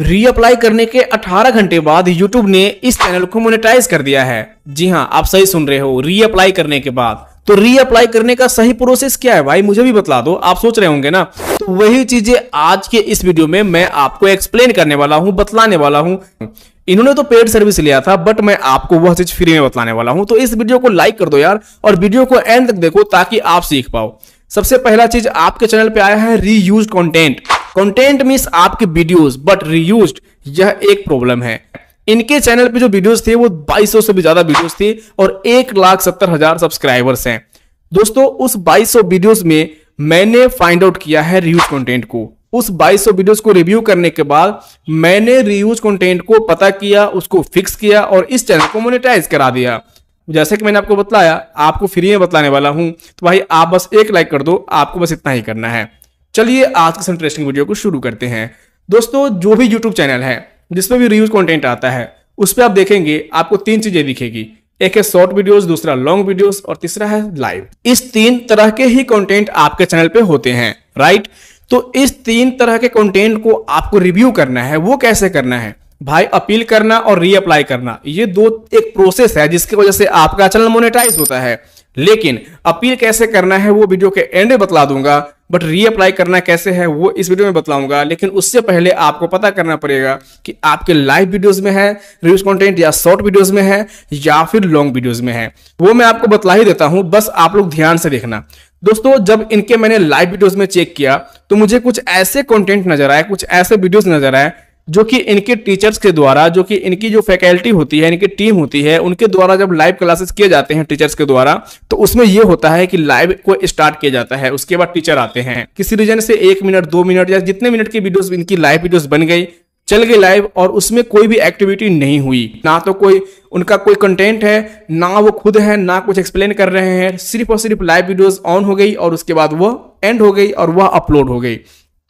reapply करने के 18 घंटे बाद YouTube ने इस चैनल को मोनेटाइज कर दिया है जी हाँ आप सही सुन रहे हो रीअप्लाई करने के बाद तो रीअप्लाई करने का सही प्रोसेस क्या है भाई मुझे भी बता दो आप सोच रहे होंगे ना तो वही चीजें आज के इस वीडियो में मैं आपको एक्सप्लेन करने वाला हूं बतलाने वाला हूं इन्होंने तो पेड सर्विस लिया था बट मैं आपको वह चीज फ्री में बतलाने वाला हूं तो इस वीडियो को लाइक कर दो यार और वीडियो को एंड तक देखो ताकि आप सीख पाओ सबसे पहला चीज आपके चैनल पे आया है रीयूज कंटेंट कंटेंट मीन्स आपके वीडियोस बट रीयूज यह एक प्रॉब्लम है इनके चैनल पे जो वीडियोस थे वो 2200 से भी ज्यादा वीडियोस थे और एक लाख सत्तर हजार सब्सक्राइबर्स हैं दोस्तों उस 2200 वीडियोस में मैंने फाइंड आउट किया है रियूज कंटेंट को उस 2200 वीडियोस को रिव्यू करने के बाद मैंने रियूज कंटेंट को पता किया उसको फिक्स किया और इस चैनल को मोनिटाइज करा दिया जैसे कि मैंने आपको बताया आपको फ्री में बतलाने वाला हूं तो भाई आप बस एक लाइक कर दो आपको बस इतना ही करना है चलिए आज के इंटरेस्टिंग वीडियो को शुरू करते हैं दोस्तों जो भी यूट्यूब चैनल है जिसमें भी रिव्यूज कॉन्टेंट आता है उस पर आप देखेंगे आपको तीन चीजें दिखेगी एक है शॉर्ट वीडियोस दूसरा लॉन्ग वीडियोस और तीसरा है लाइव इस तीन तरह के ही कंटेंट आपके चैनल पे होते हैं राइट तो इस तीन तरह के कंटेंट को आपको रिव्यू करना है वो कैसे करना है भाई अपील करना और रीअप्लाई करना ये दो एक प्रोसेस है जिसकी वजह से आपका चैनल मोनेटाइज होता है लेकिन अपील कैसे करना है वो वीडियो के एंड में बतला दूंगा बट रीअप्लाई करना कैसे है वो इस वीडियो में बताऊंगा लेकिन उससे पहले आपको पता करना पड़ेगा कि आपके लाइव वीडियोस में है रील्स कंटेंट या शॉर्ट वीडियोस में है या फिर लॉन्ग वीडियोस में है वो मैं आपको बतला ही देता हूं बस आप लोग ध्यान से देखना दोस्तों जब इनके मैंने लाइव वीडियोज में चेक किया तो मुझे कुछ ऐसे कॉन्टेंट नजर आए कुछ ऐसे वीडियोज नजर आए जो कि इनके टीचर्स के द्वारा जो कि इनकी जो फैकल्टी होती है इनकी टीम होती है उनके द्वारा जब लाइव क्लासेस किए जाते हैं टीचर्स के द्वारा तो उसमें यह होता है कि लाइव को स्टार्ट किया जाता है उसके बाद टीचर आते हैं किसी रीजन से एक मिनट दो मिनट या जितने मिनट की वीडियोस इनकी लाइव वीडियोस बन गई चल गई लाइव और उसमें कोई भी एक्टिविटी नहीं हुई ना तो कोई उनका कोई कंटेंट है ना वो खुद है ना कुछ एक्सप्लेन कर रहे हैं सिर्फ और सिर्फ लाइव वीडियोज ऑन हो गई और उसके बाद वो एंड हो गई और वह अपलोड हो गई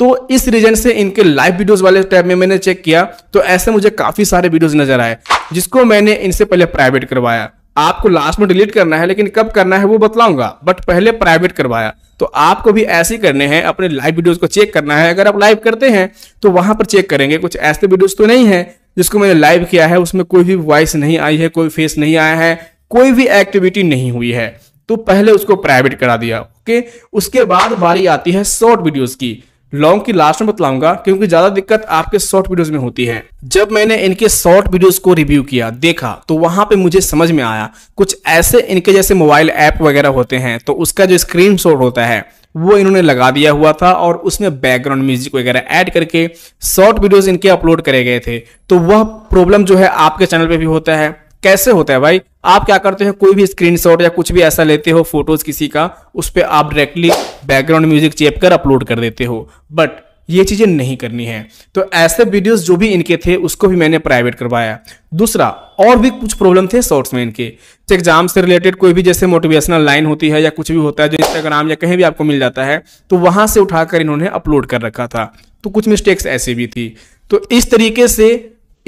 तो इस रीजन से इनके लाइव वीडियोस वाले टैब में मैंने चेक किया तो ऐसे मुझे काफी सारे वीडियोस नजर आए जिसको मैंने इनसे पहले प्राइवेट करवाया आपको लास्ट में डिलीट करना है लेकिन कब करना है वो बतलाऊंगा बट पहले प्राइवेट करवाया तो आपको भी ऐसे ही करने हैं अपने लाइव वीडियोज को चेक करना है अगर आप लाइव करते हैं तो वहां पर चेक करेंगे कुछ ऐसे वीडियोज तो नहीं है जिसको मैंने लाइव किया है उसमें कोई भी वॉइस नहीं आई है कोई फेस नहीं आया है कोई भी एक्टिविटी नहीं हुई है तो पहले उसको प्राइवेट करा दिया ओके उसके बाद बारी आती है शॉर्ट वीडियोस की लॉन्ग की लास्ट में बतलाऊंगा क्योंकि ज्यादा दिक्कत आपके शॉर्ट वीडियोस में होती है जब मैंने इनके शॉर्ट वीडियोस को रिव्यू किया देखा तो वहां पे मुझे समझ में आया कुछ ऐसे इनके जैसे मोबाइल ऐप वगैरह होते हैं तो उसका जो स्क्रीन होता है वो इन्होंने लगा दिया हुआ था और उसमें बैकग्राउंड म्यूजिक वगैरह ऐड करके शॉर्ट वीडियोज इनके अपलोड करे गए थे तो वह प्रॉब्लम जो है आपके चैनल पर भी होता है कैसे होता है भाई आप क्या करते हो कोई भी स्क्रीनशॉट या कुछ भी ऐसा लेते हो फोटोज किसी का उस पर आप डायरेक्टली बैकग्राउंड म्यूजिक चेप कर अपलोड कर देते हो बट ये चीज़ें नहीं करनी है तो ऐसे वीडियोस जो भी इनके थे उसको भी मैंने प्राइवेट करवाया दूसरा और भी कुछ प्रॉब्लम थे शॉर्ट्स में इनके एग्जाम से रिलेटेड कोई भी जैसे मोटिवेशनल लाइन होती है या कुछ भी होता है जो इंस्टाग्राम या कहीं भी आपको मिल जाता है तो वहां से उठाकर इन्होंने अपलोड कर रखा था तो कुछ मिस्टेक्स ऐसी भी थी तो इस तरीके से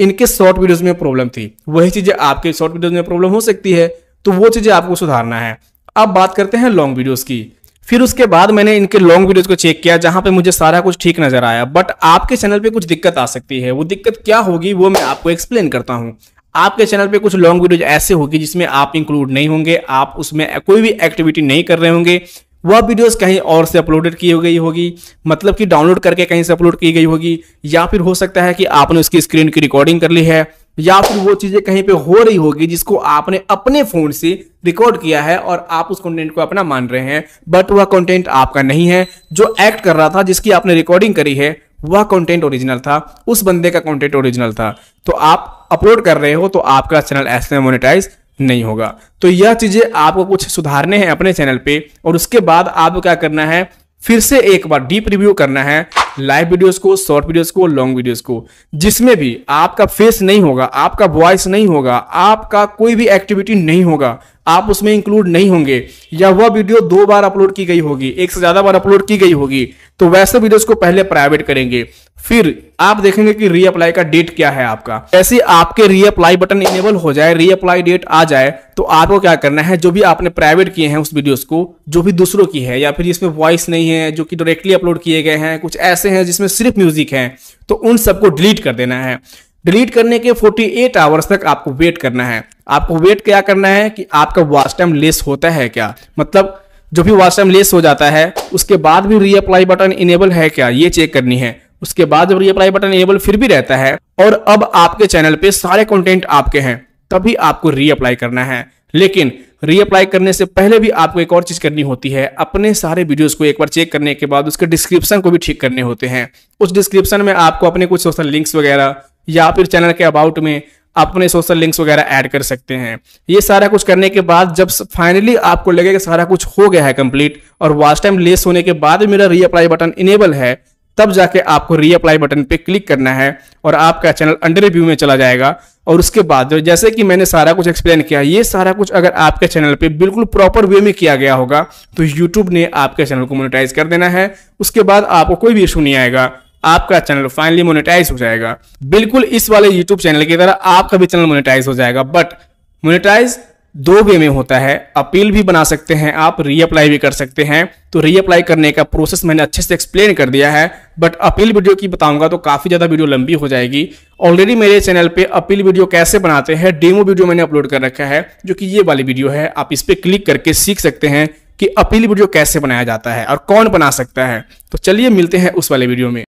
इनके शॉर्ट वीडियोज में प्रॉब्लम थी वही चीजें आपके शॉर्ट वीडियोज में प्रॉब्लम हो सकती है तो वो चीजें आपको सुधारना है अब बात करते हैं लॉन्ग वीडियोज की फिर उसके बाद मैंने इनके लॉन्ग वीडियोज को चेक किया जहां पे मुझे सारा कुछ ठीक नजर आया बट आपके चैनल पे कुछ दिक्कत आ सकती है वो दिक्कत क्या होगी वो मैं आपको एक्सप्लेन करता हूँ आपके चैनल पे कुछ लॉन्ग वीडियोज ऐसे होगी जिसमें आप इंक्लूड नहीं होंगे आप उसमें कोई भी एक्टिविटी नहीं कर रहे होंगे वह वीडियोस कहीं और से अपलोडेड की गई होगी मतलब कि डाउनलोड करके कहीं से अपलोड की गई होगी या फिर हो सकता है कि आपने उसकी स्क्रीन की रिकॉर्डिंग कर ली है या फिर वो चीजें कहीं पे हो रही होगी जिसको आपने अपने फोन से रिकॉर्ड किया है और आप उस कंटेंट को अपना मान रहे हैं बट वह कंटेंट आपका नहीं है जो एक्ट कर रहा था जिसकी आपने रिकॉर्डिंग करी है वह कंटेंट ओरिजिनल था उस बंदे का कंटेंट ओरिजिनल था तो आप अपलोड कर रहे हो तो आपका चैनल ऐसे मोनिटाइज नहीं होगा तो यह चीजें आपको कुछ सुधारने हैं अपने चैनल पे और उसके बाद आपको क्या करना है फिर से एक बार डीप रिव्यू करना है लाइव वीडियोस को शॉर्ट वीडियोस को लॉन्ग वीडियोस को जिसमें भी आपका फेस नहीं होगा आपका वॉइस नहीं होगा आपका कोई भी एक्टिविटी नहीं होगा आप उसमें इंक्लूड नहीं होंगे या वह वीडियो दो बार अपलोड की गई होगी एक से ज्यादा बार अपलोड की गई होगी तो वैसे वीडियोस को पहले प्राइवेट करेंगे फिर आप देखेंगे कि रीअप्लाई का डेट क्या है आपका जैसे आपके रीअप्लाई बटन इनेबल हो जाए रीअप्लाई डेट आ जाए तो आपको क्या करना है जो भी आपने प्राइवेट किए हैं उस वीडियोस को जो भी दूसरों की है या फिर जिसमें वॉइस नहीं है जो कि डायरेक्टली अपलोड किए गए हैं कुछ ऐसे हैं जिसमें सिर्फ म्यूजिक है तो उन सबको डिलीट कर देना है डिलीट करने के 48 आवर्स तक आपको वेट करना है आपको वेट क्या करना है कि आपका वॉच टाइम लेस होता है क्या मतलब जो भी वॉच टाइम लेस हो जाता है उसके बाद भी रीअप्लाई बटन इनेबल है क्या ये चेक करनी है उसके बाद जब रीअप्लाई बटन इनेबल फिर भी रहता है और अब आपके चैनल पे सारे कंटेंट आपके हैं तभी आपको रीअप्लाई करना है लेकिन रीअप्लाई करने से पहले भी आपको एक और चीज करनी होती है अपने सारे वीडियोस को एक बार चेक करने के बाद उसके डिस्क्रिप्शन को भी ठीक करने होते हैं उस डिस्क्रिप्शन में आपको अपने कुछ सोशल लिंक्स वगैरह या फिर चैनल के अबाउट में आप अपने सोशल लिंक्स वगैरह ऐड कर सकते हैं ये सारा कुछ करने के बाद जब फाइनली आपको लगेगा सारा कुछ हो गया है कंप्लीट और वॉच टाइम लेस होने के बाद मेरा रीअप्लाई बटन इनेबल है तब जाके आपको रीअप्लाई बटन पे क्लिक करना है और आपका चैनल अंडर रिव्यू में चला जाएगा और उसके बाद जैसे कि मैंने सारा कुछ एक्सप्लेन किया ये सारा कुछ अगर आपके चैनल पे बिल्कुल प्रॉपर वे में किया गया होगा तो यूट्यूब ने आपके चैनल को मोनिटाइज कर देना है उसके बाद आपको कोई भी इशू नहीं आएगा आपका चैनल फाइनली मोनेटाइज हो जाएगा बिल्कुल इस वाले यूट्यूब चैनल की तरह आपका भी चैनल मोनेटाइज हो जाएगा बट मोनेटाइज दो वे में होता है अपील भी बना सकते हैं आप रीअप्लाई भी कर सकते हैं तो रीअप्लाई करने का प्रोसेस मैंने अच्छे से एक्सप्लेन कर दिया है बट अपील वीडियो की बताऊंगा तो काफ़ी ज़्यादा वीडियो लंबी हो जाएगी ऑलरेडी मेरे चैनल पे अपील वीडियो कैसे बनाते हैं डेमो वीडियो मैंने अपलोड कर रखा है जो कि ये वाली वीडियो है आप इस पर क्लिक करके सीख सकते हैं कि अपील वीडियो कैसे बनाया जाता है और कौन बना सकता है तो चलिए मिलते हैं उस वाले वीडियो में